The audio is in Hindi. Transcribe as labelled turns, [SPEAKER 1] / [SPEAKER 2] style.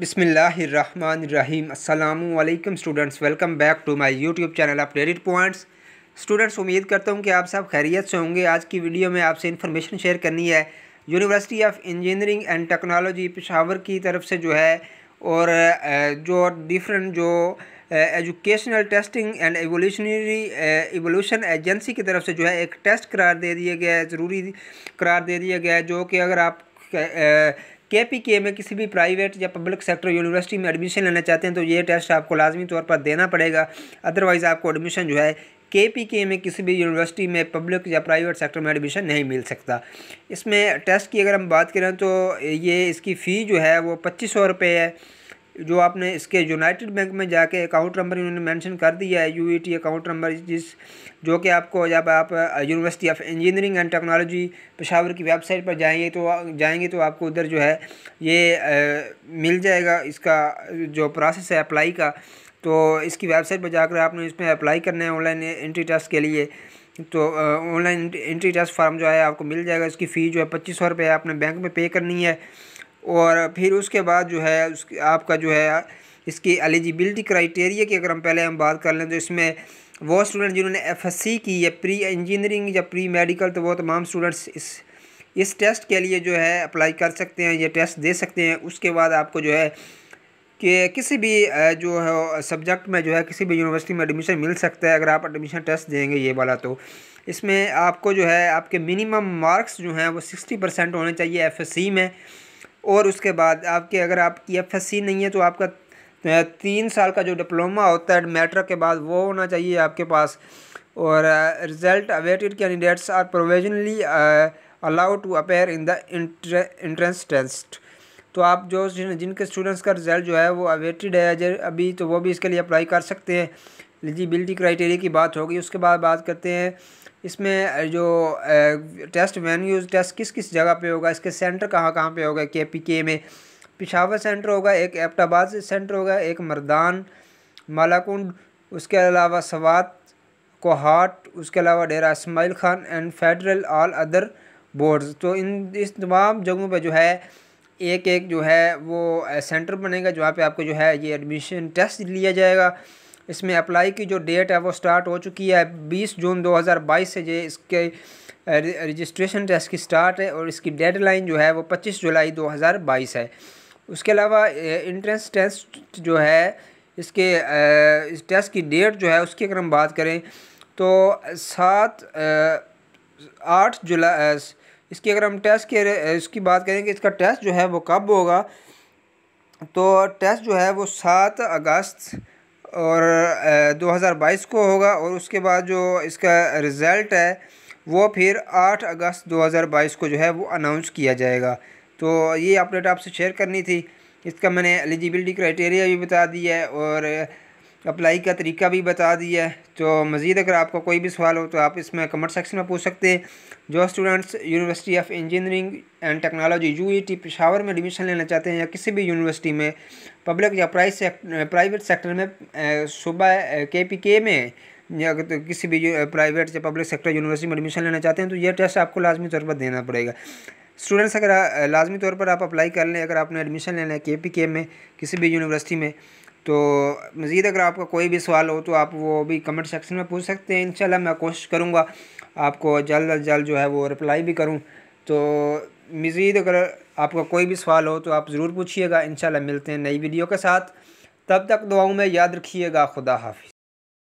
[SPEAKER 1] बिसमीम अल्लाम students welcome back to my YouTube channel of credit points students उम्मीद करता हूँ कि आप सब खैरियत से होंगे आज की वीडियो में आपसे इन्फॉर्मेशन शेयर करनी है university of engineering and technology Peshawar की तरफ से जो है और जो डिफरेंट जो educational testing and evolutionary evolution agency की तरफ से जो है एक टेस्ट करार दे दिया गया है ज़रूरी करार दे दिया गया है जो कि अगर आप के पी के में किसी भी प्राइवेट या पब्लिक सेक्टर यूनिवर्सिटी में एडमिशन लेना चाहते हैं तो ये टेस्ट आपको लाजमी तौर पर देना पड़ेगा अदरवाइज़ आपको एडमिशन जो है के पी के में किसी भी यूनिवर्सिटी में पब्लिक या प्राइवेट सेक्टर में एडमिशन नहीं मिल सकता इसमें टेस्ट की अगर हम बात करें तो ये इसकी फ़ी जो है वो पच्चीस सौ रुपये है जो आपने इसके यूनाइटेड बैंक में जाके अकाउंट नंबर इन्होंने मेंशन कर दिया है यूईटी अकाउंट नंबर जिस जो कि आपको जब आप university of engineering and technology Peshawar की वेबसाइट पर जाएंगे तो जाएंगे तो आपको उधर जो है ये आ, मिल जाएगा इसका जो प्रोसेस है अप्लाई का तो इसकी वेबसाइट पर जाकर आपने इसमें अप्लाई करना है ऑनलाइन एंट्री टेस्ट के लिए तो ऑनलाइन एंट्री टेस्ट फॉर्म जो है आपको मिल जाएगा इसकी फ़ी जो है पच्चीस सौ रुपये आपने बैंक में पे करनी है और फिर उसके बाद जो है उस आपका जो है इसकी एलिजिबिलिटी क्राइटेरिया की अगर हम पहले हम बात कर लें तो इसमें वो स्टूडेंट जिन्होंने सी की या प्री इंजीनियरिंग या प्री मेडिकल तो वो तमाम स्टूडेंट्स इस इस टेस्ट के लिए जो है अप्लाई कर सकते हैं या टेस्ट दे सकते हैं उसके बाद आपको जो है कि किसी भी जो है सब्जेक्ट में जो है किसी भी यूनिवर्सिटी में एडमिशन मिल सकता है अगर आप एडमिशन टेस्ट देंगे ये वाला तो इसमें आपको जो है आपके मिनिमम मार्क्स जो हैं वो सिक्सटी परसेंट होने चाहिए सी में और उसके बाद आपके अगर आपकी एफ e नहीं है तो आपका तीन साल का जो डिप्लोमा होता है मैट्रिक के बाद वो होना चाहिए आपके पास और result awaited candidates are provisionally allowed to appear in the entrance test तो आप जो जिनके स्टूडेंट्स का रिजल्ट जो है वो अवेटेड है अभी तो वो भी इसके लिए अप्लाई कर सकते हैं एलिजिबिलिटी क्राइटेरिया की बात होगी उसके बाद बात करते हैं इसमें जो टेस्ट वेन्यूज़ टेस्ट किस किस जगह पे होगा इसके सेंटर कहाँ कहाँ पे होगा के पी के में पिशावर सेंटर होगा एक एपटाबाद सेंटर होगा एक मरदान मालाकुंड उसके अलावा सवात कोहाट उसके अलावा Dera Ismail Khan and federal all other boards तो इन इस तमाम जगहों पर जो है एक एक जो है वो सेंटर बनेगा जहाँ पे आपको जो है ये एडमिशन टेस्ट लिया जाएगा इसमें अप्लाई की जो डेट है वो स्टार्ट हो चुकी है बीस जून दो हज़ार बाईस से ये इसके रजिस्ट्रेशन टेस्ट की स्टार्ट है और इसकी डेडलाइन जो है वो पच्चीस जुलाई दो हज़ार बाईस है उसके अलावा इंट्रेंस टेस्ट जो है इसके इस टेस्ट की डेट जो है उसकी अगर हम बात करें तो सात आठ जुलाई इसकी अगर हम टेस्ट के इसकी बात करें कि इसका टेस्ट जो है वो कब होगा तो टेस्ट जो है वो सात अगस्त और दो हज़ार बाईस को होगा और उसके बाद जो इसका रिज़ल्ट है वो फिर आठ अगस्त दो हज़ार बाईस को जो है वो अनाउंस किया जाएगा तो ये अपडेट आपसे शेयर करनी थी इसका मैंने एलिजिबिलिटी क्राइटेरिया भी बता दिया है और अप्लाई का तरीका भी बता दिया है तो मज़ीद अगर आपका कोई भी सवाल हो तो आप इसमें कमेंट सेक्शन में पूछ सकते हैं जो students university of engineering and technology U E T Peshawar में एडमिशन लेना चाहते हैं या किसी भी यूनिवर्सिटी में पब्लिक या प्राइवेट सेक्टर में सुबह के पी के में या अगर तो किसी भी प्राइवेट या पब्लिक सेक्टर यूनिवर्सिटी में एडमिशन लेना चाहते हैं तो यह टेस्ट आपको लाजमी तौर पर देना पड़ेगा स्टूडेंट्स अगर लाजमी तौर पर आप अप्लाई कर लें अगर आपने एडमिशन लेना है के पी के में किसी भी यूनिवर्सिटी में तो मज़ीद अगर आपका कोई भी सवाल हो तो आप वो भी कमेंट सेक्शन में पूछ सकते हैं इंशाल्लाह मैं कोशिश करूँगा आपको जल्द अज जल्द जो है वो रिप्लाई भी करूँ तो मज़ीद अगर आपका कोई भी सवाल हो तो आप ज़रूर पूछिएगा इंशाल्लाह मिलते हैं नई वीडियो के साथ तब तक दुआओं में याद रखिएगा खुदा हाफि